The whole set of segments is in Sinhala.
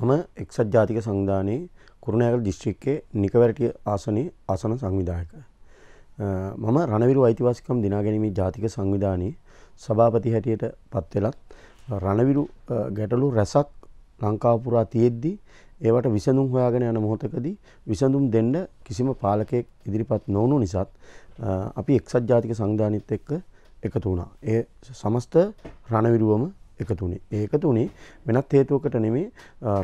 මම එක්සත් ජාතික සංධානයේ කුරුණෑගල දිස්ත්‍රික්කයේ නිකවැරටිය ආසනයේ ආසන සංවිධායක. මම රණවිරු අයිතිවාසිකම් දිනාගැනීමේ ජාතික සංවිධානයේ සභාපති හැටියට පත් වෙලත් රණවිරු ගැටලු රැසක් ලංකාව පුරා තියෙද්දි ඒවට විසඳුම් හොයාගෙන යන මොහොතකදී විසඳුම් දෙන්න කිසිම පාලකයෙක් ඉදිරිපත් නොවුණු නිසාත් අපි එක්සත් ජාතික සංවිධානයේත් එක්ක එකතු වුණා. ඒ සමස්ත රණවිරුවම එකතු වුණේ. ඒ එකතු වුණේ වෙනත් හේතුවකට නෙමෙයි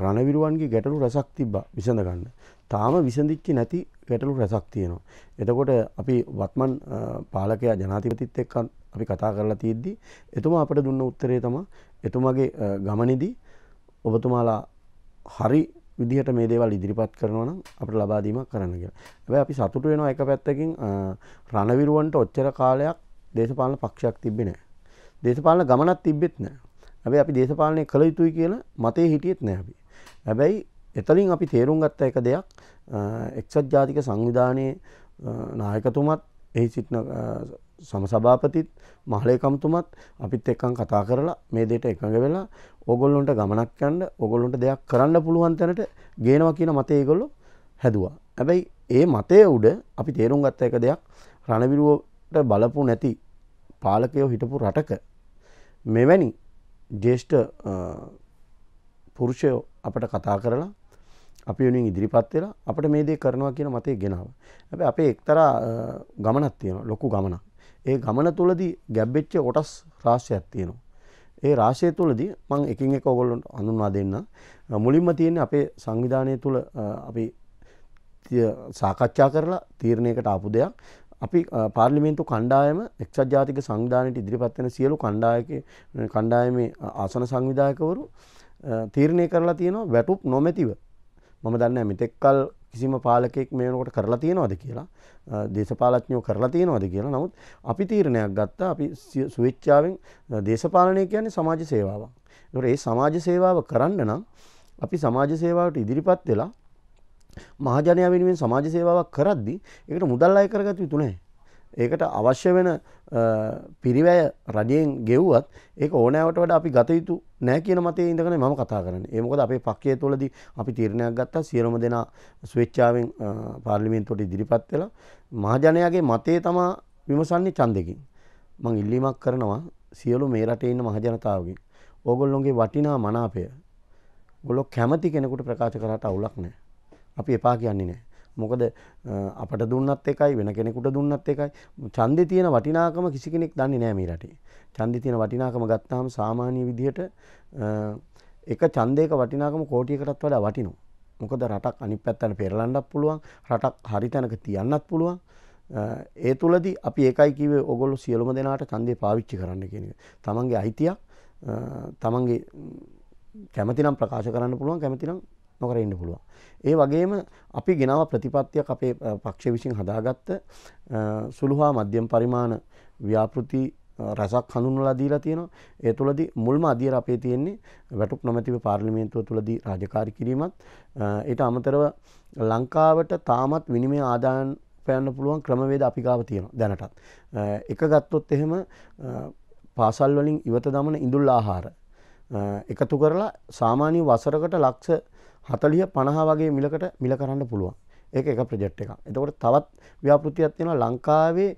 රණවිරුවන්ගේ ගැටලු රසක් තිබ්බා විසඳ ගන්න. තාම විසඳිච්ච නැති ගැටලු රසක් තියෙනවා. එතකොට අපි වත්මන් පාලකයා ජනාධිපතිත් එක්ක අපි කතා කරලා තියෙද්දි එතුමා අපට දුන්න උත්තරේ තමයි එතුමාගේ ගමනේදී ඔබතුමාලා හරි විදිහට මේ දේවල් ඉදිරිපත් කරනවා නම් අපිට ලබා දීමක් කරන්න කියලා. හැබැයි අපි සතුටු වෙනවා එක පැත්තකින් රණවිරුවන්ට ඔච්චර කාලයක් දේශපාලන පක්ෂයක් තිබ්බේ නැහැ. දේශපාලන ගමනක් තිබ්බෙත් නැහැ. හැබැයි අපි දේශපාලනය කළ යුතුයි කියලා මතේ හිටියෙත් නෑ අපි. හැබැයි එතලින් අපි තේරුම් ගත්ත එක දෙයක් එක්සත් ජාතික සංවිධානයේ නායකතුමත් එහි සිටින සමසභාපතිත් මහලේකම්තුමත් අපිත් එක්කන් කතා කරලා මේ දෙයට එකඟ වෙලා ඕගොල්ලොන්ට ගමනක් යන්න ඕගොල්ලොන්ට දෙයක් කරන්න පුළුවන් තැනට ගේනවා කියන මතය ඒගොල්ලෝ හැදුවා. හැබැයි ඒ මතය උඩ අපි තේරුම් ගත්ත එක දෙයක් රණවිරුවට බලපු නැති පාලකයෝ හිටපු රටක මෙවැනි ජේෂ්ඨ පුරුෂයෝ අපට කතා කරලා අපි වෙනින් ඉදිරිපත් වෙලා අපිට මේ දේ කරනවා කියන මතය ගෙනාව. හැබැයි අපේ එක්තරා ගමනක් තියෙනවා ලොකු ගමනක්. ඒ ගමන තුලදී ගැබ්බෙච්ච කොටස් රාශියක් තියෙනවා. ඒ රාශිය තුලදී මම එකින් එක ඔයගොල්ලන්ට හඳුන්වා දෙන්න. මුලින්ම තියෙන්නේ අපේ සංවිධානය තුල අපි සාකච්ඡා කරලා තීරණයකට ආපු දෙයක්. අපි පාර්ලිමේන්තු කණ්ඩායම එක්සත් ජාතික සංවිධානයට ඉදිරිපත් වෙන සියලු කණ්ඩායකේ කණ්ඩායමේ ආසන සංවිධායකවරු තීරණය කරලා තියෙනවා වැටුප් නොමැතිව මම දන්නේ මෙතෙක්කල් කිසිම පාලකෙක් මේ වෙනකොට කරලා තියෙනවද කියලා දේශපාලඥයෝ කරලා තියෙනවද කියලා නමුත් අපි තීරණයක් ගත්තා අපි සුවිච්ඡාවෙන් දේශපාලනය කියන්නේ සමාජ සේවාවක්. ඒකට ඒ සමාජ සේවාව කරන්න නම් අපි සමාජ සේවාවට ඉදිරිපත් වෙලා මහජනයා වෙනුවෙන් සමාජ සේවාවක් කරද්දී ඒකට මුදල් අය කරගත යුතු නැහැ. ඒකට අවශ්‍ය වෙන පිරිවැය රජයෙන් ගෙව්වත් ඒක ඕනෑවට වඩා අපි ගත යුතු නැහැ කියන මතයේ ඉඳගෙන මම කතා කරන්නේ. ඒ මොකද අපේ පක්ෂය තුළදී අපි තීරණයක් ගත්තා සියලුම දෙනා ස්වේච්ඡාවෙන් පාර්ලිමේන්තුවට ඉදිරිපත් වෙලා මහජනයාගේ මතය තමා විමසන්නේ ඡන්දකින්. මම ඉල්ලීමක් කරනවා සියලු මේ රටේ ඉන්න මහජනතාවගෙන් ඕගොල්ලොන්ගේ වටිනා මනාපය ගොල්ලෝ කැමති කෙනෙකුට ප්‍රකාශ කරාට අවුලක් නැහැ. අපි එපා කියන්නේ නෑ. මොකද අපට දුන්නත් එකයි වෙන කෙනෙකුට දුන්නත් එකයි ඡන්දේ තියෙන වටිනාකම කිසි කෙනෙක් දන්නේ නැහැ මේ රටේ. ඡන්දේ තියෙන වටිනාකම ගත්තාම සාමාන්‍ය විදිහට එක ඡන්දයක වටිනාකම කෝටියකටත් වඩා වටිනවා. මොකද රටක් අනිත් පැත්තට පෙරලන්නත් පුළුවන්, රටක් හරි තැනක තියන්නත් පුළුවන්. ඒ තුලදී අපි ඒකයි කිව්වේ ඔයගොල්ලෝ සියලුම දෙනාට ඡන්දේ පාවිච්චි කරන්න කියන එක. තමන්ගේ අයිතියක් තමන්ගේ කැමතිනම් ප්‍රකාශ කරන්න පුළුවන් කැමතිනම් නොකර ඉන්න පුළුවන්. ඒ වගේම අපි ගෙනාව ප්‍රතිපත්තියක් අපේ පක්ෂ විසින් හදාගත්ත සුළු හා මධ්‍යම පරිමාණ ව්‍යාපෘති රැසක් හඳුන්වලා දීලා තියෙනවා. ඒ තුලදී මුල්ම අදියර අපේ තියෙන්නේ වැටුප් නොමැතිව පාර්ලිමේන්තුව තුලදී රාජකාරී කිරීමත් ඊට අමතරව ලංකාවට තාමත් විනිමය ආදායම් පෑන්න පුළුවන් ක්‍රමවේද අපි ගාව තියෙනවා දැනටත්. එක ගත්තොත් එහෙම පාසල් වලින් ඉවත දමන ඉඳුල් ආහාර එකතු කරලා සාමාන්‍ය වසරකට ලක්ෂ 40 50 වගේ මිලකට මිල කරන්න පුළුවන්. ඒක එක ප්‍රොජෙක්ට් එකක්. එතකොට තවත් ව්‍යාපෘතියක් තියෙනවා ලංකාවේ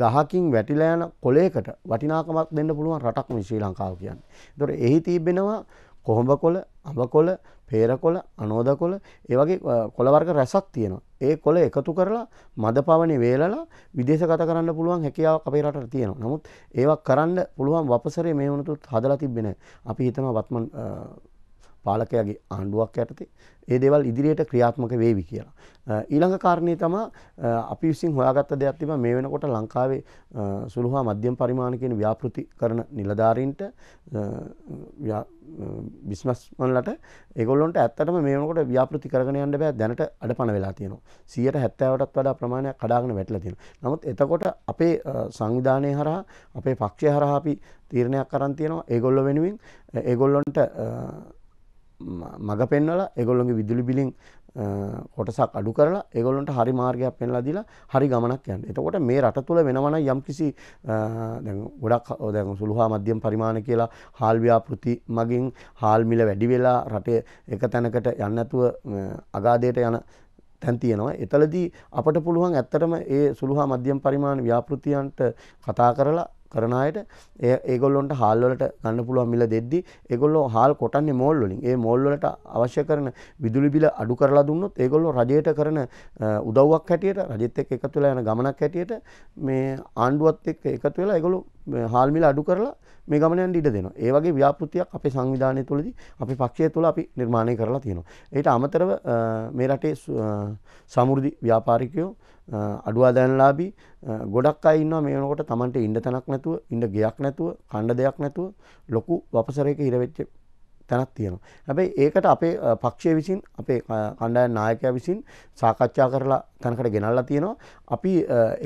ගහකින් වැටිලා යන කොළයකට වටිනාකමක් දෙන්න පුළුවන් රටක් මේ ශ්‍රී ලංකාව කියන්නේ. එතකොට එහි තිබෙනවා කොහොඹ කොළ, අඹ කොළ, පේර කොළ, අනෝද කොළ, ඒ වගේ කොළ වර්ග රැසක් තියෙනවා. ඒ කොළ එකතු කරලා මදපවණේ වේලලා විදේශගත කරන්න පුළුවන් හැකියාවක් අපේ රටට තියෙනවා. නමුත් ඒවක් කරන්න පුළුවන් වපසරේ මේ වුණතුත් හදලා තිබෙන්නේ නැහැ. අපි හිතනවා වත්මන් පාලකයාගේ ආණ්ඩුවක් යටතේ ඒ දේවල් ඉදිරියට ක්‍රියාත්මක වේවි කියලා. ඊළඟ කාරණේ තමයි අපි විසින් හොයාගත්ත දෙයක් තිබා මේ වෙනකොට ලංකාවේ සුළුහා මධ්‍යම පරිමාණ කියන ව්‍යාපෘති කරන නිලධාරීන්ට බිස්නස්මන්ලට ඒගොල්ලොන්ට ඇත්තටම මේ වෙනකොට ව්‍යාපෘති කරගෙන යන්න බෑ දැනට අඩපණ වෙලා තියෙනවා 170ටත් වඩා ප්‍රමාණයක් කඩාගෙන වැටලා තියෙනවා. නමුත් එතකොට අපේ සංවිධානය හරහා අපේ පක්ෂය හරහා අපි තීරණයක් කරන් තියෙනවා ඒගොල්ලෝ වෙනුවෙන් ඒගොල්ලොන්ට මඟ පෙන්වලා ඒගොල්ලොන්ගේ විදුලි බිලින් කොටසක් අඩු කරලා ඒගොල්ලොන්ට හරි මාර්ගයක් පෙන්ලා දීලා හරි ගමනක් යන්න. එතකොට මේ රට තුල වෙනවන යම්කිසි දැන් ගොඩක් දැන් සුළුහා මධ්‍යම පරිමාණ කියලා හාල් ව්‍යාපෘති මගින් හාල් මිල වැඩි වෙලා රටේ එක තැනකට යන්න නැතුව අගාධයට යන තැන් තියෙනවා. එතලදී අපට පුළුවන් ඇත්තටම ඒ සුළුහා මධ්‍යම පරිමාණ ව්‍යාපෘතියන්ට කතා කරලා කරන අයට ඒගොල්ලොන්ට හාල් වලට ගන්න පුළුවන් මිල දෙද්දී ඒගොල්ලෝ හාල් කොටන්නේ මෝල් වලින්. ඒ මෝල් වලට අවශ්‍ය කරන විදුලි බිල අඩු කරලා දුන්නොත් ඒගොල්ලෝ රජයට කරන උදව්වක් හැටියට රජෙත් එක්ක එකතු වෙලා යන ගමනක් හැටියට මේ ආණ්ඩුවත් එක්ක එකතු වෙලා ඒගොල්ලෝ හාල් මිල අඩු කරලා මේ ගමනයන්ට ඉඩ දෙනවා. ඒ වගේ ව්‍යාපෘතියක් අපේ සංවිධානය තුළදී අපේ පක්ෂය තුළ අපි නිර්මාණය කරලා තියෙනවා. ඊට අමතරව මේ රටේ සමෘද්ධි ව්‍යාපාරිකයෝ අඩුවාදැන්ලාබී ගොඩක් අය ඉන්නවා මේ වෙනකොට Tamante ඉන්න තැනක් නැතුව, ඉන්න ගෙයක් නැතුව, කන්න දෙයක් නැතුව ලොකු වපසරයක ඉර වෙච්ච තැනක් තියෙනවා. හැබැයි ඒකට අපේ පක්ෂය විසින් අපේ කණ්ඩායම් නායකයා විසින් සාකච්ඡා කරලා තැනකට ගෙනල්ලා තියෙනවා. අපි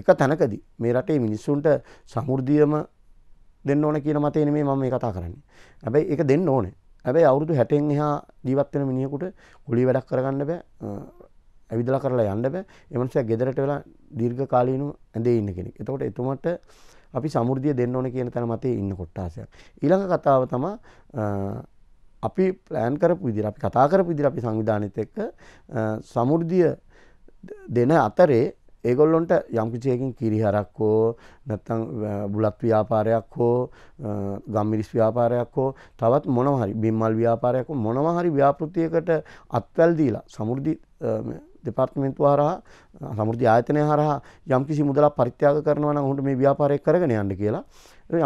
එක තැනකදී මේ රටේ මිනිස්සුන්ට සමෘද්ධියම දෙන්න ඕන කියන මතය නෙමෙයි මම මේ කතා කරන්නේ. හැබැයි ඒක දෙන්න ඕනේ. හැබැයි අවුරුදු 60න් එහා ජීවත් වෙන මිනිහෙකුට කුලී වැඩක් කරගන්න බෑ. ඇවිදලා කරලා යන්න බෑ. ඒ මනුස්සයා ගෙදරට වෙලා දීර්ඝ කාලීනව ඇඳේ ඉන්න කෙනෙක්. එතකොට එතුමට අපි සමෘද්ධිය දෙන්න ඕනේ කියන තැන මතේ ඉන්න කොටාසයක්. ඊළඟ කතාව තමයි අපි ප්ලෑන් කරපු විදිහට අපි කතා කරපු විදිහට අපි සංවිධානෙත් එක්ක සමෘද්ධිය දෙන අතරේ ඒගොල්ලොන්ට යම්කිසියකින් කිරිහරක් හෝ නැත්තම් බුලත් ව්‍යාපාරයක් හෝ ගම්මිරිස් ව්‍යාපාරයක් හෝ තවත් මොනවා හරි බිම්මල් ව්‍යාපාරයක් හෝ මොනවා හරි ව්‍යාපෘතියකට අත්වැල් දීලා සමෘද්ධි දෙපාර්තමේන්තුව හරහා සමෘද්ධි ආයතනය හරහා යම්කිසි මුදලක් පරිත්‍යාග කරනවා නම් ඔහුට මේ ව්‍යාපාරය කරගෙන යන්න කියලා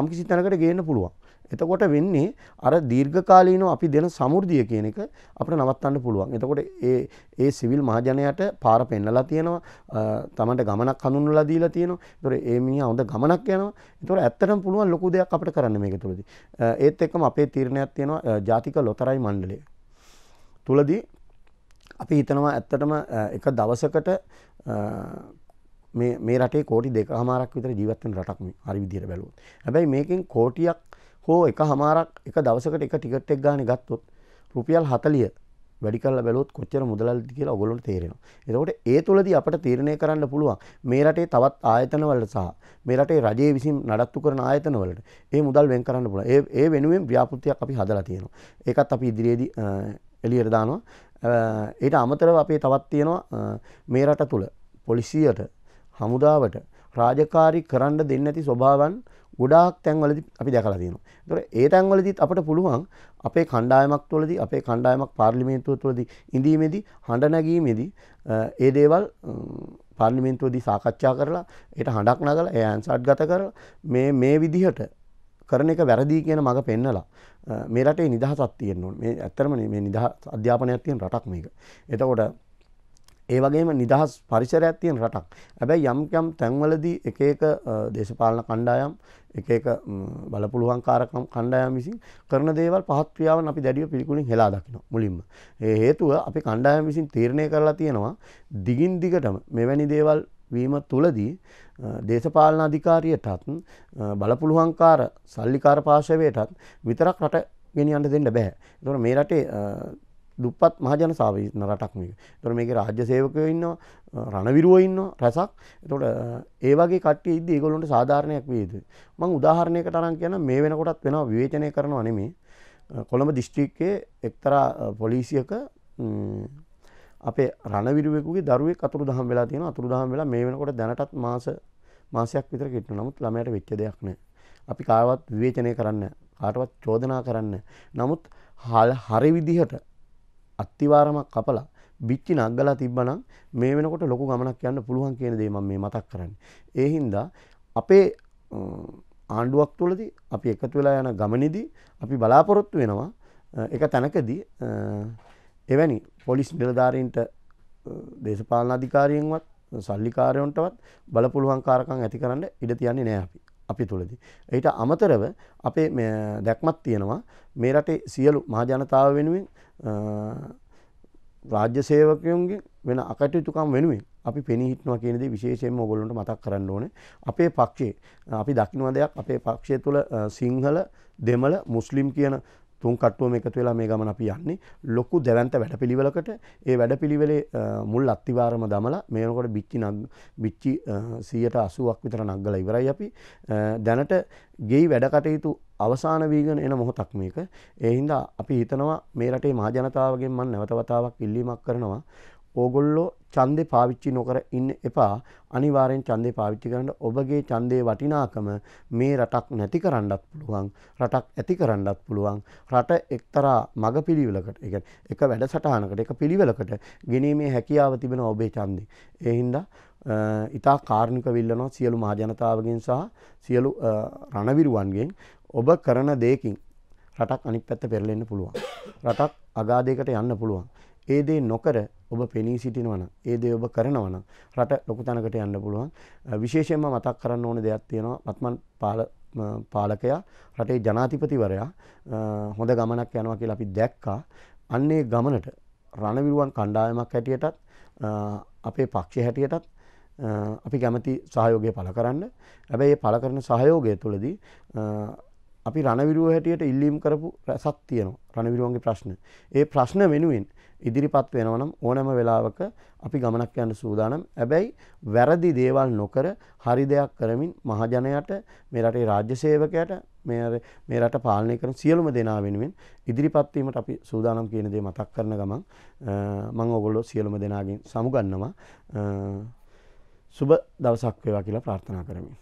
යම්කිසි තැනකට ගේන්න පුළුවන්. එතකොට වෙන්නේ අර දීර්ඝකාලීනව අපි දෙන සමෘද්ධිය කියන එක අපිට නවත්තන්න පුළුවන්. එතකොට ඒ ඒ සිවිල් මහජනයාට පාර පෙන්නලා තියෙනවා. තමන්ට ගමනක් හඳුන්වලා දීලා තියෙනවා. ඒතොර ඒ මිනිහා හොඳ ගමනක් යනවා. ඒතොර ඇත්තටම පුළුවන් ලොකු දෙයක් අපිට කරන්න මේක තුළදී. ඒත් එක්කම අපේ තීරණයක් තියෙනවා ජාතික ලොතරැයි මණ්ඩලය. තුලදී අපි හිතනවා ඇත්තටම එක දවසකට මේ රටේ කෝටි දෙක හමාරක් විතර ජීවත්වන රටක් හරි විදිහට බැලුවොත්. හැබැයි මේකෙන් කෝටියක් හෝ එක හමාරක් එක දවසකට එක ටිකට් එක ගානේ ගත්තොත් රුපියල් 40 වැඩි කරලා බැලුවොත් කොච්චර මුදලල්ද කියලා ඔයගොල්ලන්ට තේරෙනවා. එතකොට ඒ තුලදී අපිට තීරණය කරන්න පුළුවන් මේ රටේ තවත් ආයතනවල සහ මේ රටේ රජයේ විසින් නඩත්තු කරන ආයතනවලට ඒ මුදල් වෙන් කරන්න පුළුවන්. ඒ ඒ වෙනුවෙන් ව්‍යාපෘතියක් අපි හදලා තියෙනවා. ඒකත් අපි ඉදිරියේදී එළියට දානවා. ඊට අමතරව අපේ තවත් තියෙනවා මේ රට තුළ පොලිසියට හමුදාවට රාජකාරී කරන්න දෙන්න ඇති ස්වභාවන් ගොඩාක් තැන්වලදි අපි දැකලා තියෙනවා. ඒතකොට ඒ තැන්වලදීත් අපිට පුළුවන් අපේ කණ්ඩායමක් තුළදී අපේ කණ්ඩායමක් පාර්ලිමේන්තුව තුළදී ඉඳීමේදී හඬ නැගීමේදී ඒ දේවල් පාර්ලිමේන්තුවේදී සාකච්ඡා කරලා ඒට හඬක් නගලා ඒ ඇන්සර්ට් ගත කරලා මේ මේ විදිහට කරන එක වැරදි කියන මඟ පෙන්නලා මේ රටේ නිදහසක් තියෙන්න ඕනේ. මේ ඇත්තටම මේ නිදහස් අධ්‍යාපනයක් තියෙන රටක් මේක. එතකොට ඒ වගේම නිදහස් පරිසරයක් තියෙන රටක්. හැබැයි යම් යම් තැන්වලදී එක එක දේශපාලන කණ්ඩායම් එක එක බලපුලුවන් කාරකම් කණ්ඩායම් විසින් කරන දේවල් පහත් ක්‍රියාවන් අපි දැඩිව පිළිකුලින් හෙලා දකිනවා මුලින්ම. ඒ හේතුව අපි කණ්ඩායම් විසින් තීරණය කරලා තියෙනවා දිගින් දිගටම මෙවැනි දේවල් වීම තුලදී දේශපාලන අධිකාරියටත් බලපුලුවන්කාර සල්ලිකාර පාර්ශවයටත් විතරක් රට ගෙනියන්න දෙන්න බෑ. ඒතකොට මේ රටේ දුප්පත් මහජන සාවින රටක් මේක. ඒතකොට මේකේ රාජ්‍ය සේවකයෝ ඉන්නවා, රණවිරුවෝ ඉන්නවා, රැසක්. ඒතකොට ඒ වගේ කට්ටිය ඉද්දි ඒගොල්ලොන්ට සාධාරණයක් වේද? මම උදාහරණයකට අරන් කියනවා මේ වෙනකොටත් වෙනවා විවේචනය කරනවා නෙමෙයි. කොළඹ දිස්ත්‍රික්කයේ එක්තරා පොලිසියක අපේ රණවිරුවෙකුගේ දරුවෙක් අතුරුදහන් වෙලා තියෙනවා අතුරුදහන් වෙලා මේ වෙනකොට දැනටත් මාස මාසයක් විතර කිට්ටු නමුත් ළමයට වෙච්ච දෙයක් නෑ අපි කාවත් විවේචනය කරන්න කාටවත් චෝදනා කරන්න නමුත් හල් හරි විදිහට අත්තිවාරමක් කපලා බිච්චි නග්ගලා තිබ්බනම් මේ වෙනකොට ලොකු ගමනක් යන්න පුළුවන් කියන දේ මම මේ මතක් කරන්නේ ඒ හින්දා අපේ ආණ්ඩුවක් තුළදී අපි එකතු වෙලා යන ගමනේදී අපි බලාපොරොත්තු වෙනවා එක තැනකදී එවැනි පොලිස් නිලධාරීන්ට දේශපාලන අධිකාරියෙන්වත් සල්ලිකාරයොන්ටවත් බලපුළුවන් කාරකම් ඇති කරන්න ඉඩ තියන්නේ නෑ අපි අපි තුළදී. ඊට අමතරව අපේ දැක්මත් තියෙනවා මේ රටේ සියලු මහජනතාව වෙනුවෙන් රාජ්‍ය සේවකයුන්ගෙන් වෙන අකටයුතුකම් වෙනුවෙන් අපි පෙනී හිටනවා කියන දේ විශේෂයෙන්ම ඔයගොල්ලන්ට මතක් කරන්න ඕනේ. අපේ පක්ෂයේ අපි දකින්න දෙයක් අපේ පක්ෂය තුල සිංහල දෙමළ මුස්ලිම් කියන තුන් කට්ටුවම එකතු වෙලා මේ ගමන අපි යන්නේ ලොකු දැවන්ත වැඩපිළිවෙලකට ඒ වැඩපිළිවෙලේ මුල් අත්තිවාරම දමලා මේ වෙනකොට බිච්චි බිච්චි 180ක් විතර නග්ගලා ඉවරයි අපි දැනට ගෙයි වැඩ කටයුතු අවසාන වීගෙන එන මොහොතක් මේක. ඒ හින්දා අපි හිතනවා මේ රටේ මහ ජනතාවගෙන් මම නැවත වතාවක් ඉල්ලීමක් කරනවා ඕගොල්ලෝ ඡන්දේ පාවිච්චි නොකර ඉන්න එපා. අනිවාර්යෙන් ඡන්දේ පාවිච්චි කරන්න ඔබගේ ඡන්දේ වටිනාකම මේ රටක් නැති කරන්නත් පුළුවන්. රටක් ඇති කරන්නත් පුළුවන්. රට එක්තරා මගපිළිවෙලකට, ඒ කියන්නේ එක වැඩසටහනකට, එක පිළිවෙලකට ගෙනීමේ හැකියාව තිබෙන ඔබේ ඡන්දේ. ඒ හින්දා ඉතා කාර්ණික විල්ලනවා සියලු මහජනතාවගෙන් සහ සියලු රණවිරුවන්ගෙන් ඔබ කරන දෙයකින් රටක් අනිත් පැත්ත පෙරලෙන්න පුළුවන්. රටක් අගාධයකට යන්න පුළුවන්. ඒ දේ නොකර ඔබ පෙනී සිටිනවා නම් ඒ දේ ඔබ කරනවා නම් රට ලොකු තැනකට යන්න පුළුවන් විශේෂයෙන්ම මතක් කරන්න ඕන දෙයක් තියෙනවා රත්මන් පාල පාලකයා රටේ ජනාධිපතිවරයා හොඳ ගමනක් යනවා කියලා අපි දැක්කා අන්නේ ගමනට රණවිරුවන් කණ්ඩායමක් හැටියටත් අපේ පක්ෂ හැටියටත් අපි කැමති සහයෝගය පළ කරන්න හැබැයි ඒ පළ කරන සහයෝගය තුළදී අපි රණවිරුව හැටියට ඉල්ලීම් කරපු රැසක් තියෙනවා රණවිරුවන්ගේ ප්‍රශ්න. ඒ ප්‍රශ්න වෙනුවෙන් ඉදිරිපත් වෙනවා නම් ඕනෑම වෙලාවක අපි ගමනක් යන්න සූදානම්. හැබැයි වැරදි දේවල් නොකර හරි දෙයක් කරමින් මහජනයාට මේ රටේ රාජ්‍ය සේවකයාට මේ මේ රට පාලනය කරන සියලුම දෙනා වෙනුවෙන් ඉදිරිපත් වීමට අපි සූදානම් කියන දේ මතක් කරන ගමන් මම ඔයගොල්ලෝ සියලුම දෙනාගෙන් සමුගන්නවා. සුබ දවසක් වේවා කියලා ප්‍රාර්ථනා කරමි.